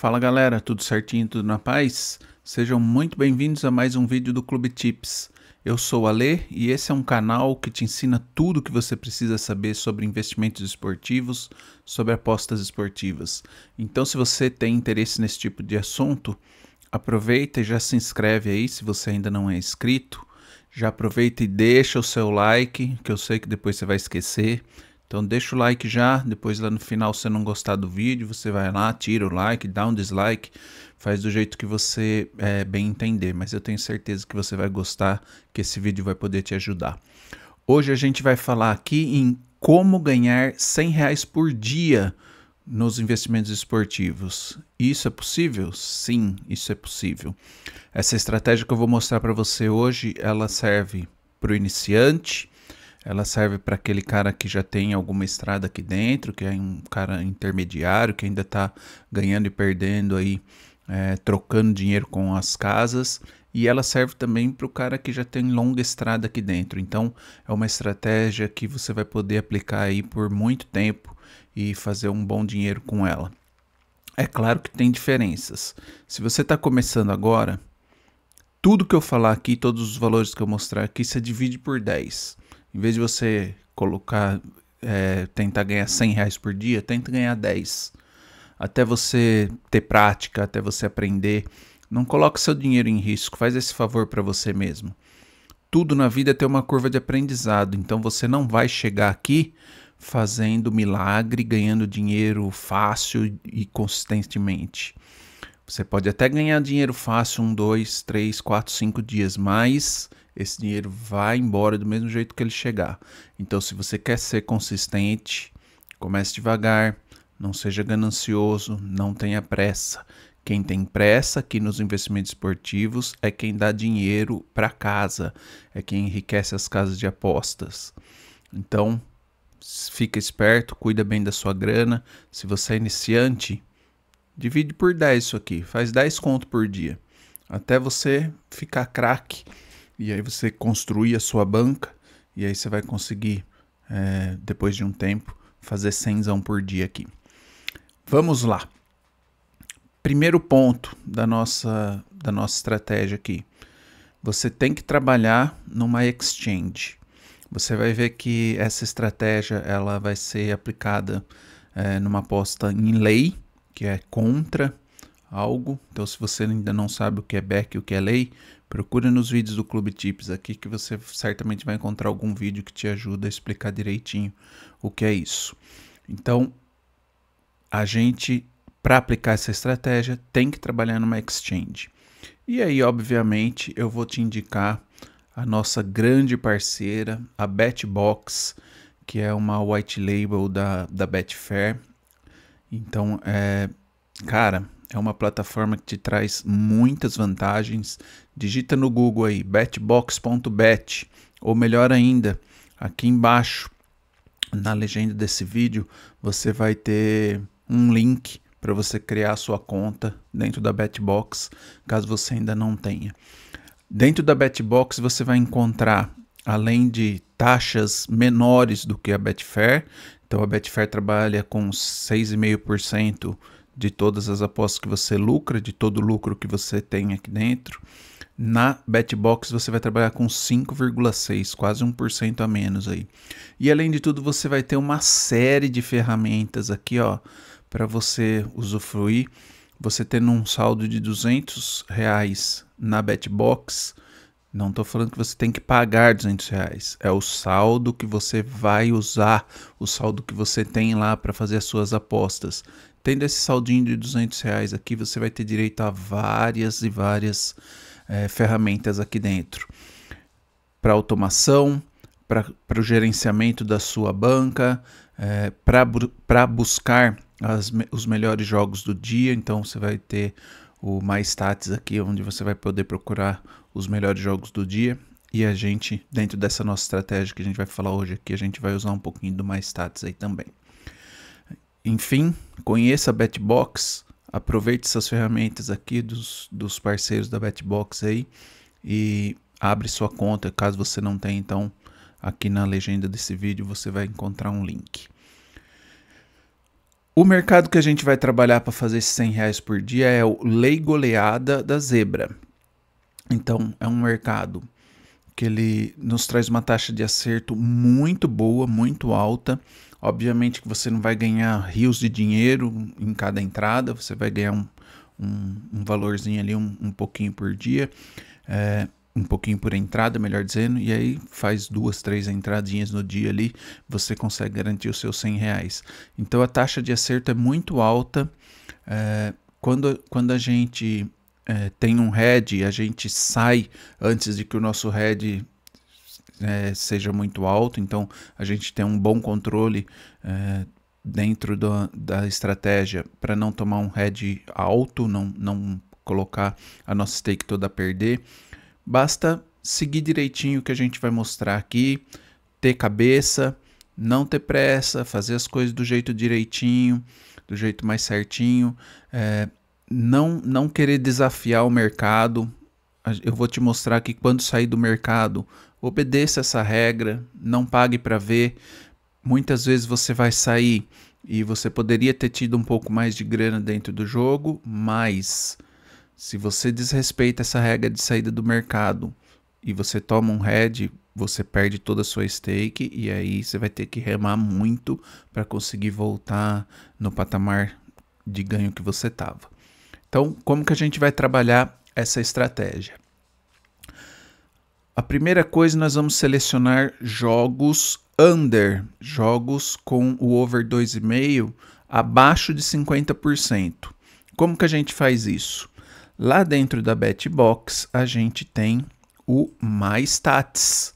Fala galera, tudo certinho, tudo na paz? Sejam muito bem-vindos a mais um vídeo do Clube Tips. Eu sou o Alê e esse é um canal que te ensina tudo o que você precisa saber sobre investimentos esportivos, sobre apostas esportivas. Então se você tem interesse nesse tipo de assunto, aproveita e já se inscreve aí se você ainda não é inscrito. Já aproveita e deixa o seu like, que eu sei que depois você vai esquecer. Então deixa o like já, depois lá no final se não gostar do vídeo, você vai lá, tira o like, dá um dislike, faz do jeito que você é, bem entender, mas eu tenho certeza que você vai gostar, que esse vídeo vai poder te ajudar. Hoje a gente vai falar aqui em como ganhar 100 reais por dia nos investimentos esportivos. Isso é possível? Sim, isso é possível. Essa estratégia que eu vou mostrar para você hoje, ela serve para o iniciante, ela serve para aquele cara que já tem alguma estrada aqui dentro, que é um cara intermediário, que ainda está ganhando e perdendo aí, é, trocando dinheiro com as casas. E ela serve também para o cara que já tem longa estrada aqui dentro. Então, é uma estratégia que você vai poder aplicar aí por muito tempo e fazer um bom dinheiro com ela. É claro que tem diferenças. Se você está começando agora, tudo que eu falar aqui, todos os valores que eu mostrar aqui, você divide por 10. Em vez de você colocar, é, tentar ganhar 100 reais por dia, tenta ganhar 10. Até você ter prática, até você aprender. Não coloque seu dinheiro em risco, faz esse favor para você mesmo. Tudo na vida é tem uma curva de aprendizado, então você não vai chegar aqui fazendo milagre, ganhando dinheiro fácil e consistentemente. Você pode até ganhar dinheiro fácil um, dois, três, quatro, cinco dias, mas esse dinheiro vai embora do mesmo jeito que ele chegar. Então, se você quer ser consistente, comece devagar, não seja ganancioso, não tenha pressa. Quem tem pressa aqui nos investimentos esportivos é quem dá dinheiro para casa, é quem enriquece as casas de apostas. Então, fica esperto, cuida bem da sua grana. Se você é iniciante, divide por 10 isso aqui, faz 10 conto por dia, até você ficar craque e aí você construir a sua banca, e aí você vai conseguir, é, depois de um tempo, fazer 100 por dia aqui. Vamos lá. Primeiro ponto da nossa, da nossa estratégia aqui. Você tem que trabalhar numa exchange. Você vai ver que essa estratégia ela vai ser aplicada é, numa aposta em lei, que é contra algo. Então, se você ainda não sabe o que é back e o que é lei, procura nos vídeos do Clube Tips aqui que você certamente vai encontrar algum vídeo que te ajuda a explicar direitinho o que é isso. Então, a gente, para aplicar essa estratégia, tem que trabalhar numa exchange. E aí, obviamente, eu vou te indicar a nossa grande parceira, a Betbox, que é uma white label da, da Betfair. Então, é, cara, é uma plataforma que te traz muitas vantagens. Digita no Google aí betbox.bet ou melhor ainda, aqui embaixo na legenda desse vídeo você vai ter um link para você criar sua conta dentro da Betbox, caso você ainda não tenha. Dentro da Betbox você vai encontrar além de taxas menores do que a Betfair, então a Betfair trabalha com 6,5% de todas as apostas que você lucra, de todo o lucro que você tem aqui dentro. Na Betbox você vai trabalhar com 5,6, quase 1% a menos aí. E além de tudo, você vai ter uma série de ferramentas aqui, ó, para você usufruir. Você tendo um saldo de 200 reais na Betbox, não estou falando que você tem que pagar 200 reais. É o saldo que você vai usar, o saldo que você tem lá para fazer as suas apostas. Tendo esse saldinho de 200 reais aqui, você vai ter direito a várias e várias é, ferramentas aqui dentro. Para automação, para o gerenciamento da sua banca, é, para buscar as, os melhores jogos do dia. Então você vai ter o MyStats aqui, onde você vai poder procurar os melhores jogos do dia. E a gente, dentro dessa nossa estratégia que a gente vai falar hoje aqui, a gente vai usar um pouquinho do Mais Stats aí também. Enfim, conheça a Betbox, aproveite essas ferramentas aqui dos, dos parceiros da Betbox aí e abre sua conta, caso você não tenha, então aqui na legenda desse vídeo você vai encontrar um link. O mercado que a gente vai trabalhar para fazer esses 100 reais por dia é o Lei Goleada da Zebra. Então, é um mercado que ele nos traz uma taxa de acerto muito boa, muito alta. Obviamente que você não vai ganhar rios de dinheiro em cada entrada, você vai ganhar um, um, um valorzinho ali, um, um, pouquinho por dia, é, um pouquinho por entrada, melhor dizendo, e aí faz duas, três entradinhas no dia ali, você consegue garantir os seus 100 reais. Então a taxa de acerto é muito alta. É, quando, quando a gente é, tem um head, a gente sai antes de que o nosso head é, seja muito alto, então a gente tem um bom controle é, dentro do, da estratégia para não tomar um head alto, não, não colocar a nossa stake toda a perder. Basta seguir direitinho o que a gente vai mostrar aqui, ter cabeça, não ter pressa, fazer as coisas do jeito direitinho, do jeito mais certinho, é, não, não querer desafiar o mercado. Eu vou te mostrar que quando sair do mercado, Obedeça essa regra, não pague para ver. Muitas vezes você vai sair e você poderia ter tido um pouco mais de grana dentro do jogo, mas se você desrespeita essa regra de saída do mercado e você toma um head, você perde toda a sua stake e aí você vai ter que remar muito para conseguir voltar no patamar de ganho que você estava. Então, como que a gente vai trabalhar essa estratégia? A primeira coisa nós vamos selecionar jogos under, jogos com o over 2,5 abaixo de 50%. Como que a gente faz isso? Lá dentro da Betbox a gente tem o mais stats.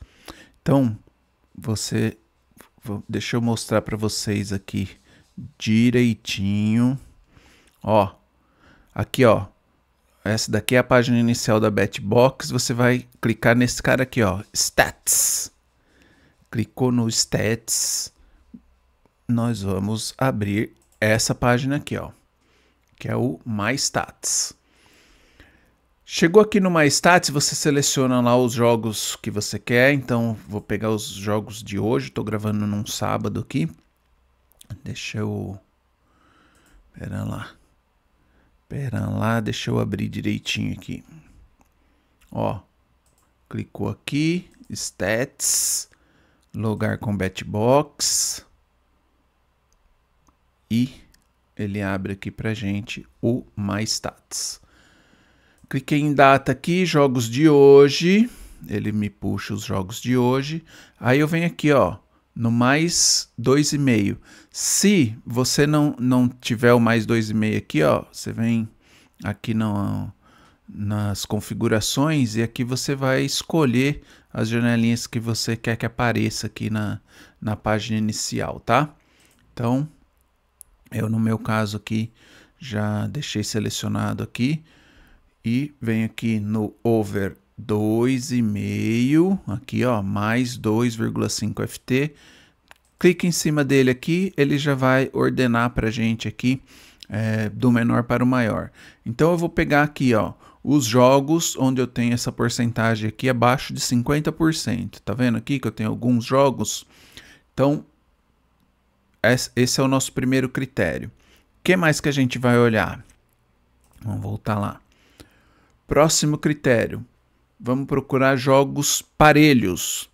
Então, você deixa eu mostrar para vocês aqui direitinho. Ó, aqui ó, essa daqui é a página inicial da Betbox. Você vai clicar nesse cara aqui, ó, Stats. Clicou no Stats. Nós vamos abrir essa página aqui, ó, que é o My Stats. Chegou aqui no My Stats, você seleciona lá os jogos que você quer. Então, vou pegar os jogos de hoje. Estou gravando num sábado aqui. Deixa eu... Pera lá. Pera lá, deixa eu abrir direitinho aqui. Ó, clicou aqui, stats, logar combat box e ele abre aqui pra gente o My Stats. Cliquei em data aqui, jogos de hoje, ele me puxa os jogos de hoje. Aí eu venho aqui, ó, no mais 2,5. Se você não, não tiver o mais 2,5 aqui, ó, você vem aqui no, nas configurações e aqui você vai escolher as janelinhas que você quer que apareça aqui na, na página inicial, tá? Então, eu no meu caso aqui já deixei selecionado aqui e venho aqui no over 2,5, aqui ó, mais 2,5 FT, clique em cima dele aqui, ele já vai ordenar para a gente aqui é, do menor para o maior. Então eu vou pegar aqui, ó, os jogos onde eu tenho essa porcentagem aqui abaixo de 50%. Tá vendo aqui que eu tenho alguns jogos? Então esse é o nosso primeiro critério. O que mais que a gente vai olhar? Vamos voltar lá. Próximo critério. Vamos procurar jogos parelhos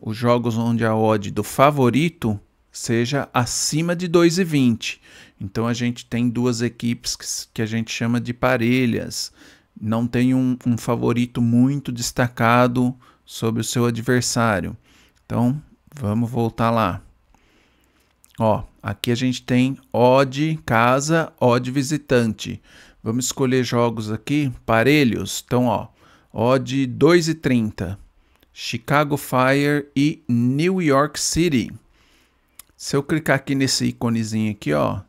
os jogos onde a odd do favorito seja acima de 2,20. Então a gente tem duas equipes que, que a gente chama de parelhas. Não tem um, um favorito muito destacado sobre o seu adversário. Então vamos voltar lá. Ó, aqui a gente tem odd casa, odd visitante. Vamos escolher jogos aqui parelhos. Então, ó, odd 2,30. Chicago Fire e New York City. Se eu clicar aqui nesse íconezinho aqui, ó,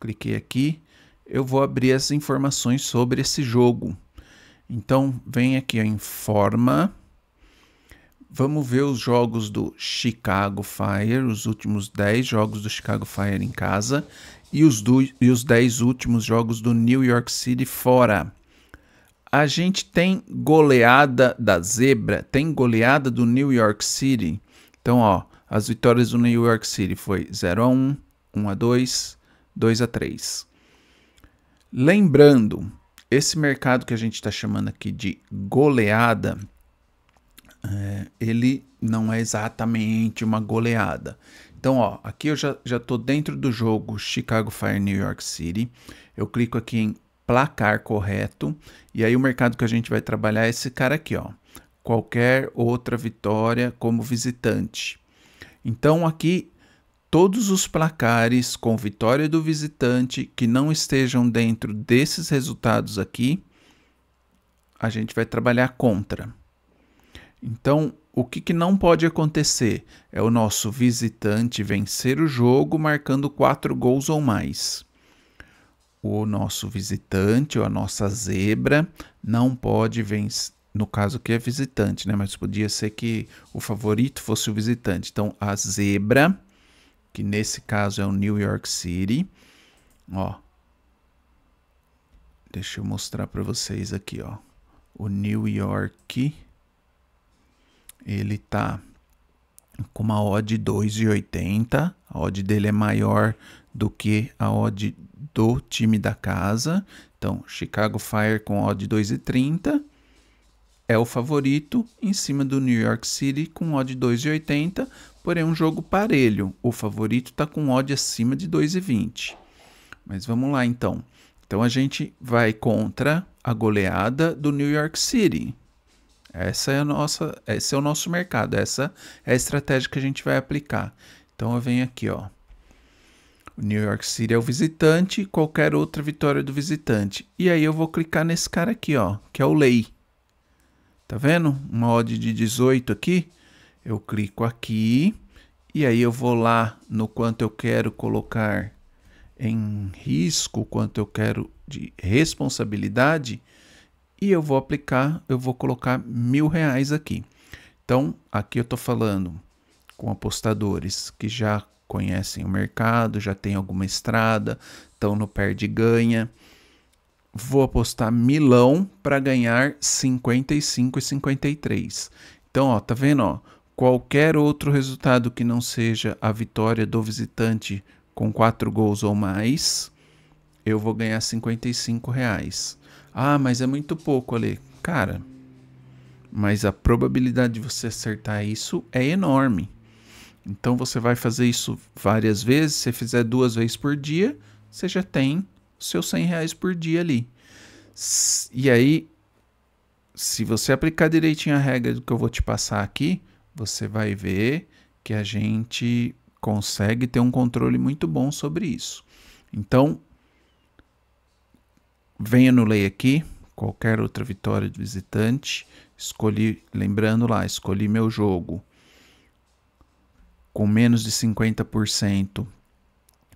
cliquei aqui, eu vou abrir as informações sobre esse jogo. Então, vem aqui ó, em forma. Vamos ver os jogos do Chicago Fire, os últimos 10 jogos do Chicago Fire em casa e os, e os 10 últimos jogos do New York City fora. A gente tem goleada da zebra, tem goleada do New York City. Então, ó, as vitórias do New York City foi 0 a 1, 1 a 2, 2 a 3. Lembrando, esse mercado que a gente está chamando aqui de goleada, é, ele não é exatamente uma goleada. Então, ó, aqui eu já estou dentro do jogo Chicago Fire New York City. Eu clico aqui em placar correto. E aí o mercado que a gente vai trabalhar é esse cara aqui, ó. Qualquer outra vitória como visitante. Então aqui todos os placares com vitória do visitante que não estejam dentro desses resultados aqui, a gente vai trabalhar contra. Então, o que, que, não pode acontecer é o nosso visitante vencer o jogo marcando quatro gols ou mais o nosso visitante ou a nossa zebra não pode vencer. No caso que é visitante, né? Mas podia ser que o favorito fosse o visitante. Então, a zebra, que nesse caso é o New York City, ó. Deixa eu mostrar para vocês aqui, ó. O New York, ele tá com uma odd 2,80. A odd dele é maior do que a odd do time da casa. Então, Chicago Fire com odd 2,30 é o favorito em cima do New York City com odd 2,80, porém um jogo parelho. O favorito está com odd acima de 2,20. Mas vamos lá então. Então a gente vai contra a goleada do New York City. Essa é a nossa, esse é o nosso mercado, essa é a estratégia que a gente vai aplicar. Então eu venho aqui, ó. New York City é o visitante, qualquer outra vitória do visitante. E aí eu vou clicar nesse cara aqui, ó, que é o Lei. Tá vendo? Uma odd de 18 aqui. Eu clico aqui e aí eu vou lá no quanto eu quero colocar em risco, quanto eu quero de responsabilidade e eu vou aplicar, eu vou colocar mil reais aqui. Então, aqui eu estou falando com apostadores que já conhecem o mercado, já tem alguma estrada, estão no perde ganha. Vou apostar milão para ganhar 55 e 53. Então, ó, tá vendo, ó? Qualquer outro resultado que não seja a vitória do visitante com quatro gols ou mais, eu vou ganhar 55 reais. Ah, mas é muito pouco, Ale. Cara, mas a probabilidade de você acertar isso é enorme. Então você vai fazer isso várias vezes. Se fizer duas vezes por dia, você já tem seus 100 reais por dia ali. E aí, se você aplicar direitinho a regra do que eu vou te passar aqui, você vai ver que a gente consegue ter um controle muito bom sobre isso. Então, venha no lei aqui, qualquer outra vitória de visitante, escolhi, lembrando lá, escolhi meu jogo com menos de 50%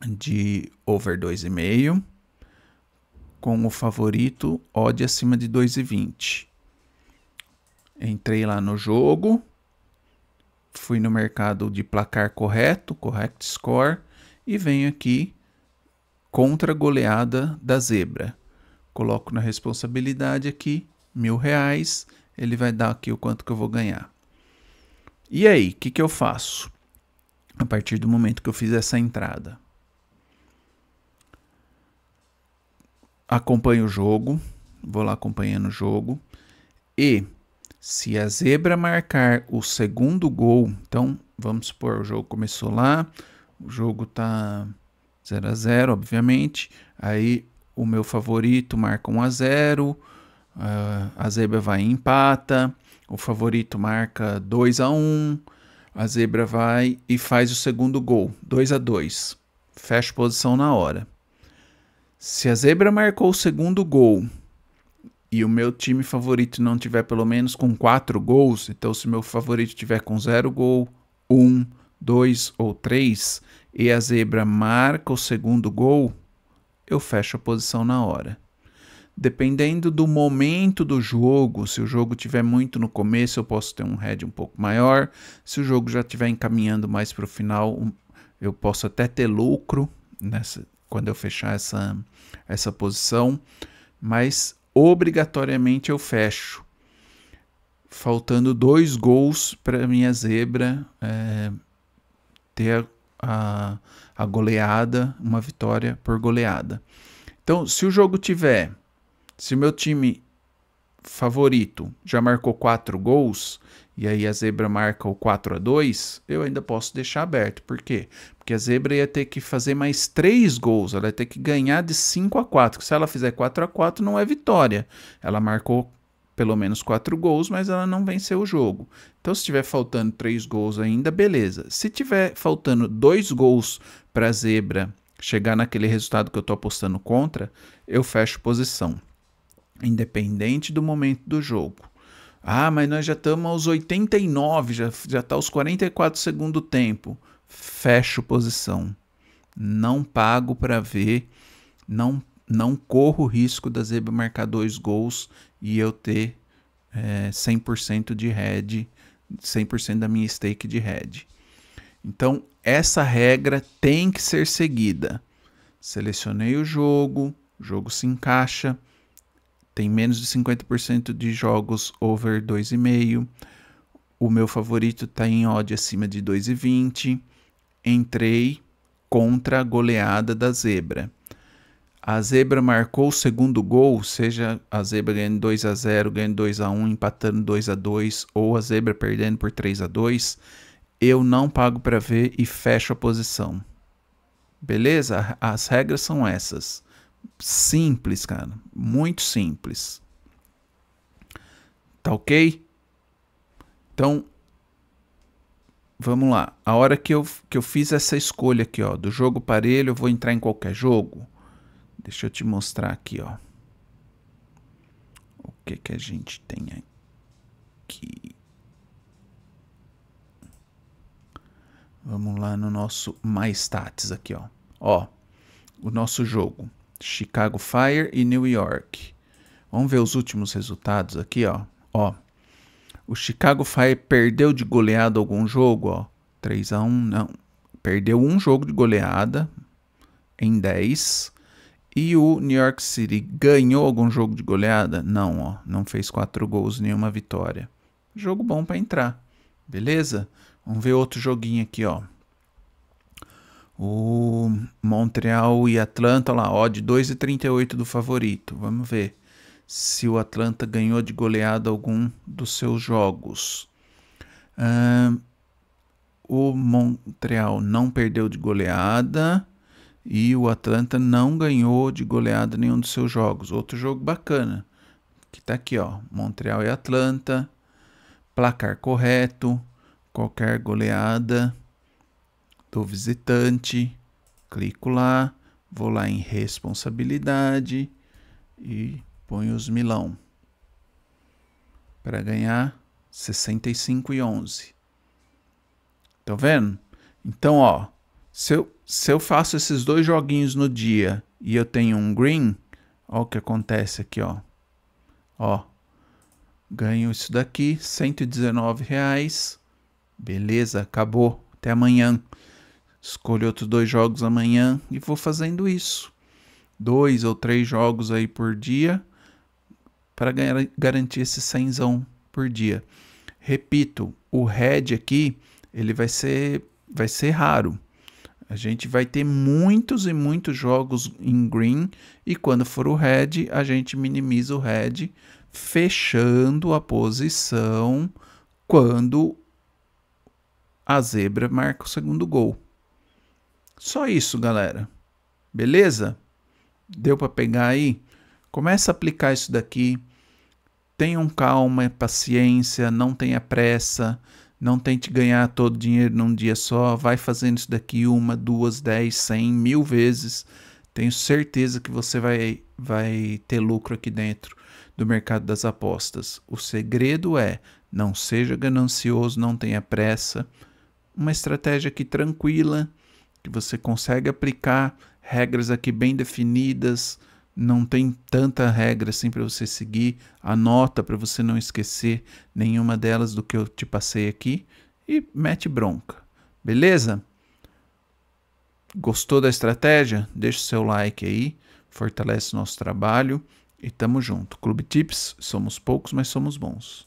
de over 2,5, com o favorito odd acima de 2,20. Entrei lá no jogo, fui no mercado de placar correto, correct score, e venho aqui contra a goleada da zebra. Coloco na responsabilidade aqui mil reais, ele vai dar aqui o quanto que eu vou ganhar. E aí, o que, que eu faço? a partir do momento que eu fiz essa entrada. Acompanho o jogo, vou lá acompanhando o jogo. E se a zebra marcar o segundo gol, então vamos supor, o jogo começou lá, o jogo tá 0 a 0, obviamente. Aí o meu favorito marca 1 a 0, ah, a zebra vai e empata, o favorito marca 2 a 1, a zebra vai e faz o segundo gol, 2 a 2. Fecha posição na hora. Se a zebra marcou o segundo gol e o meu time favorito não tiver pelo menos com 4 gols, então se meu favorito tiver com 0 gol, 1, 2 ou 3 e a zebra marca o segundo gol, eu fecho a posição na hora. Dependendo do momento do jogo, se o jogo tiver muito no começo, eu posso ter um head um pouco maior. Se o jogo já estiver encaminhando mais para o final, eu posso até ter lucro nessa, quando eu fechar essa, essa posição. Mas obrigatoriamente eu fecho. Faltando dois gols para minha zebra é, ter a, a goleada, uma vitória por goleada. Então, se o jogo tiver se o meu time favorito já marcou 4 gols, e aí a zebra marca o 4 a 2, eu ainda posso deixar aberto. Por quê? Porque a zebra ia ter que fazer mais 3 gols, ela ia ter que ganhar de 5 a 4. Se ela fizer 4 a 4 não é vitória. Ela marcou pelo menos 4 gols, mas ela não venceu o jogo. Então se tiver faltando 3 gols ainda, beleza. Se tiver faltando 2 gols para a zebra chegar naquele resultado que eu estou apostando contra, eu fecho posição independente do momento do jogo. Ah, mas nós já estamos aos 89, já já está aos 44 segundo tempo. Fecho posição. Não pago para ver, não não corro o risco da Zebra marcar dois gols e eu ter é, eh, 100% de head, 100% da minha stake de head. Então, essa regra tem que ser seguida. Selecionei o jogo, o jogo se encaixa, tem menos de 50% de jogos over 2,5. O meu favorito está em odd acima de 2,20. Entrei contra a goleada da Zebra. A Zebra marcou o segundo gol, seja a Zebra ganhando 2 x 0, ganhando 2 x 1, empatando 2 x 2 ou a Zebra perdendo por 3 x 2, eu não pago para ver e fecho a posição. Beleza? As regras são essas simples, cara. Muito simples. Tá ok? Então, vamos lá. A hora que eu, que eu fiz essa escolha aqui, ó, do jogo parelho, eu vou entrar em qualquer jogo. Deixa eu te mostrar aqui, ó. O que que a gente tem aqui? Vamos lá no nosso My Stats aqui, ó. Ó, o nosso jogo. Chicago Fire e New York. Vamos ver os últimos resultados aqui, ó. Ó. O Chicago Fire perdeu de goleada algum jogo, ó. 3 a 1, não. Perdeu um jogo de goleada em 10. E o New York City ganhou algum jogo de goleada? Não, ó. Não fez quatro gols, nenhuma vitória. Jogo bom para entrar. Beleza? Vamos ver outro joguinho aqui, ó. O Montreal e Atlanta, lá, ó, de 2,38 do favorito. Vamos ver se o Atlanta ganhou de goleada algum dos seus jogos. Uh, o Montreal não perdeu de goleada e o Atlanta não ganhou de goleada nenhum dos seus jogos. Outro jogo bacana, que está aqui, ó, Montreal e Atlanta, placar correto, qualquer goleada do visitante, clico lá, vou lá em responsabilidade e ponho os milão para ganhar 65,11. e Tá vendo? Então, ó, se eu, se eu faço esses dois joguinhos no dia e eu tenho um green, ó o que acontece aqui, ó. Ó, ganho isso daqui, 119 reais. Beleza, acabou. Até amanhã escolho outros dois jogos amanhã e vou fazendo isso. Dois ou três jogos aí por dia para garantir esse 100 por dia. Repito, o red aqui, ele vai ser vai ser raro. A gente vai ter muitos e muitos jogos em green e quando for o red a gente minimiza o red, fechando a posição quando a zebra marca o segundo gol. Só isso, galera. Beleza? Deu para pegar aí? Começa a aplicar isso daqui. Tenham calma, paciência, não tenha pressa, não tente ganhar todo o dinheiro num dia só. Vai fazendo isso daqui uma, duas, dez, cem, mil vezes. Tenho certeza que você vai, vai ter lucro aqui dentro do mercado das apostas. O segredo é não seja ganancioso, não tenha pressa. Uma estratégia aqui tranquila que você consegue aplicar regras aqui bem definidas, não tem tanta regra assim para você seguir, anota para você não esquecer nenhuma delas do que eu te passei aqui e mete bronca. Beleza? Gostou da estratégia? Deixa o seu like aí, fortalece nosso trabalho e tamo junto. Clube Tips, somos poucos, mas somos bons.